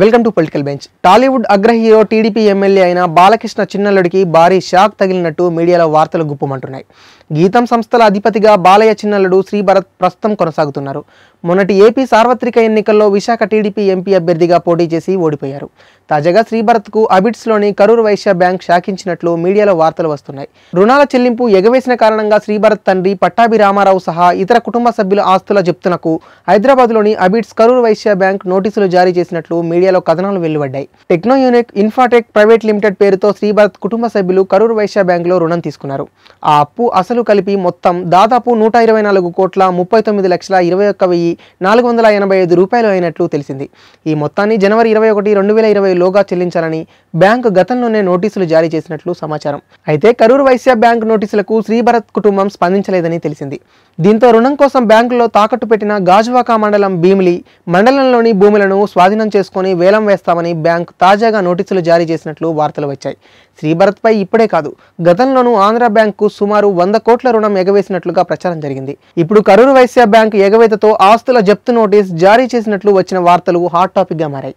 welcome to political bench Tollywood అగ్రహీరో TDP MLA అయిన బాలకృష్ణ చిన్నల్లుడికి భారీ షాక్ తగిలినట్టు మీడియాలో వార్తలు గుప్పమంటున్నాయి గీతం సంస్థల అధిపతిగా బాలయ్య చిన్నల్లుడు శ్రీభరత్ ప్రస్తుతం కొనసాగుతున్నారు మొన్నటి ఏపీ సార్వత్రిక ఎన్నికల్లో విశాఖ టీడీపీ ఎంపీ అభ్యర్థిగా పోటీ చేసి ఓడిపోయారు తాజాగా శ్రీభరత్కు అబిట్స్లోని కరూర్ వైశ్య బ్యాంక్ శాఖించినట్లు మీడియాలో వార్తలు వస్తున్నాయి రుణాల చెల్లింపు ఎగవేసిన కారణంగా శ్రీభరత్ తండ్రి పట్టాభి రామారావు సహా ఇతర కుటుంబ సభ్యుల ఆస్తుల జప్తునకు హైదరాబాద్లోని అబిట్స్ కరూర్ వైశ్య బ్యాంక్ నోటీసులు జారీ చేసినట్లు మీడియాలో కథనాలు వెలువడ్డాయి techno unique infotech private limited పేరుతో శ్రీభరత్ కుటుంబ సభ్యులు కరూర్ వైశ్య బ్యాంకులో రుణం తీసుకున్నారు ఆ అప్పు అసలు కలిపి మొత్తం దాదాపు నూట ఇరవై నాలుగు కోట్ల ముప్పై తొమ్మిది లక్షల ఇరవై ఒక్క వెయ్యి నాలుగు వందల ఎనభై ఐదు రూపాయలు అయినట్లు తెలిసింది ఈ మొత్తాన్ని జనవరి ఇరవై ఒకటి రెండు వేల ఇరవై లోగా చెల్లించాలని బ్యాంకు గతంలోనే నోటీసులు జారీ చేసినట్లు సమాచారం అయితే కరూరు వైశ్య బ్యాంక్ నోటీసులకు శ్రీభరత్ కుటుంబం స్పందించలేదని తెలిసింది దీంతో రుణం కోసం బ్యాంకులో తాకట్టు పెట్టిన గాజువాకా మండలం భీమిలి మండలంలోని భూములను స్వాధీనం చేసుకుని వేలం వేస్తామని బ్యాంక్ తాజాగా నోటీసులు జారీ చేసినట్లు వార్తలు వచ్చాయి శ్రీభరత్పై ఇప్పుడే కాదు గతంలోనూ ఆంధ్ర బ్యాంకు సుమారు వంద కోట్ల రుణం ఎగవేసినట్లుగా ప్రచారం జరిగింది ఇప్పుడు కరూరు వైశ్య బ్యాంకు ఎగవేతతో ఆస్తుల జప్తు నోటీస్ జారీ చేసినట్లు వచ్చిన వార్తలు హాట్ టాపిక్గా మారాయి